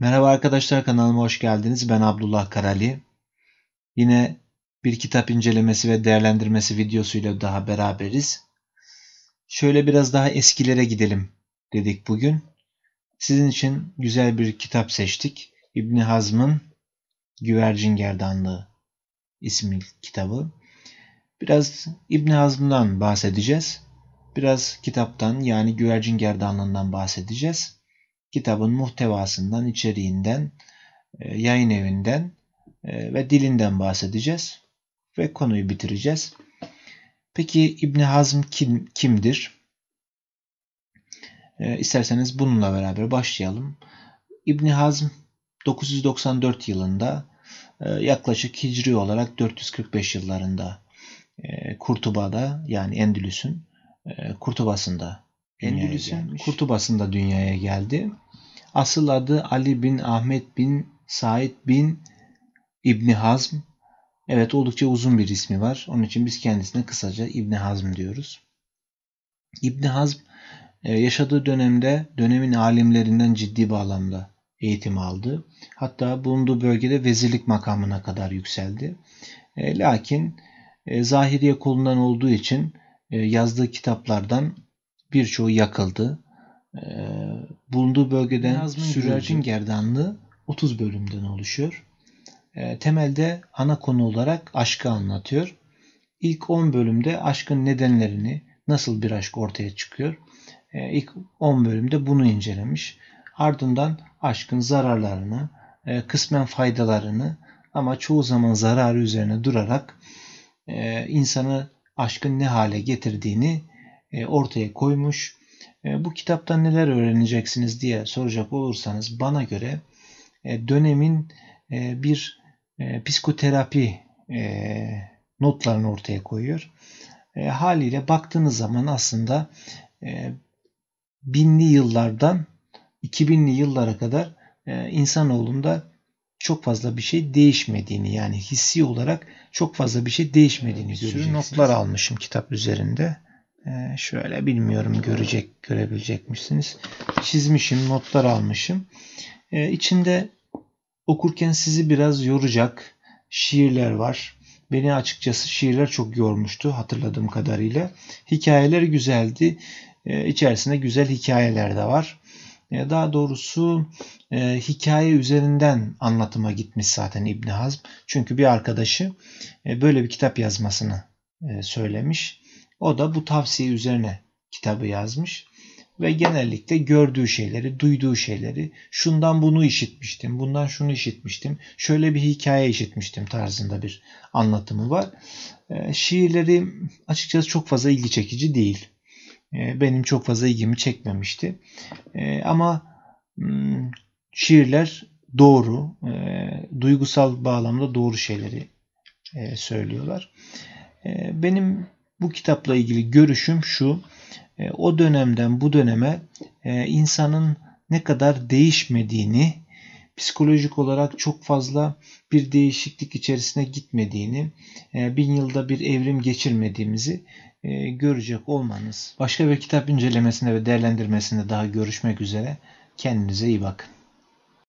Merhaba arkadaşlar kanalıma hoş geldiniz. Ben Abdullah Karali. Yine bir kitap incelemesi ve değerlendirmesi videosuyla daha beraberiz. Şöyle biraz daha eskilere gidelim dedik bugün. Sizin için güzel bir kitap seçtik. İbni Hazm'ın Güvercin Gerdanlığı isimli kitabı. Biraz İbni Hazm'dan bahsedeceğiz. Biraz kitaptan yani Güvercin Gerdanlığından bahsedeceğiz kitabın muhtevasından, içeriğinden, e, yayın evinden e, ve dilinden bahsedeceğiz ve konuyu bitireceğiz. Peki İbn Hazm kim, kimdir? E, isterseniz bununla beraber başlayalım. İbn Hazm 994 yılında e, yaklaşık Hicri olarak 445 yıllarında e, Kurtuba'da yani Endülüs'ün e, Kurtuba'sında Endülüs'ün Kurtuba'sında dünyaya geldi. Asıl adı Ali bin Ahmet bin Said bin İbni Hazm. Evet oldukça uzun bir ismi var. Onun için biz kendisine kısaca İbni Hazm diyoruz. İbni Hazm e, yaşadığı dönemde dönemin alimlerinden ciddi bağlamda eğitim aldı. Hatta bulunduğu bölgede vezirlik makamına kadar yükseldi. E, lakin e, zahiriye kolundan olduğu için yazdığı kitaplardan birçoğu yakıldı. Ee, bulunduğu bölgeden Nazım sürercin gerdanlığı 30 bölümden oluşuyor. Ee, temelde ana konu olarak aşkı anlatıyor. İlk 10 bölümde aşkın nedenlerini, nasıl bir aşk ortaya çıkıyor. E, ilk 10 bölümde bunu incelemiş. Ardından aşkın zararlarını, e, kısmen faydalarını ama çoğu zaman zararı üzerine durarak e, insanı aşkın ne hale getirdiğini e, ortaya koymuş. E, bu kitaptan neler öğreneceksiniz diye soracak olursanız bana göre e, dönemin e, bir psikoterapi notlarını ortaya koyuyor. Haliyle baktığınız zaman aslında binli yıllardan 2000'li yıllara kadar insanoğlunda çok fazla bir şey değişmediğini yani hissi olarak çok fazla bir şey değişmediğini göreceksiniz. görüyoruz. Notlar almışım kitap üzerinde. Ee, şöyle bilmiyorum görecek görebilecek misiniz? Çizmişim, notlar almışım. Ee, içinde okurken sizi biraz yoracak şiirler var. Beni açıkçası şiirler çok yormuştu hatırladığım kadarıyla. Hikayeler güzeldi. Ee, içerisinde güzel hikayeler de var. Ee, daha doğrusu e, hikaye üzerinden anlatıma gitmiş zaten İbni Hazm. Çünkü bir arkadaşı e, böyle bir kitap yazmasını e, söylemiş. O da bu tavsiye üzerine kitabı yazmış ve genellikle gördüğü şeyleri, duyduğu şeyleri, şundan bunu işitmiştim, bundan şunu işitmiştim, şöyle bir hikaye işitmiştim tarzında bir anlatımı var. Ee, şiirleri açıkçası çok fazla ilgi çekici değil. Ee, benim çok fazla ilgimi çekmemişti. Ee, ama hmm, şiirler doğru, duygusal bağlamda doğru şeyleri e, söylüyorlar. Benim bu kitapla ilgili görüşüm şu. E, o dönemden bu döneme e, insanın ne kadar değişmediğini, psikolojik olarak çok fazla bir değişiklik içerisine gitmediğini, e, bin yılda bir evrim geçirmediğimizi görecek olmanız. Başka bir kitap incelemesinde ve değerlendirmesinde daha görüşmek üzere. Kendinize iyi bakın.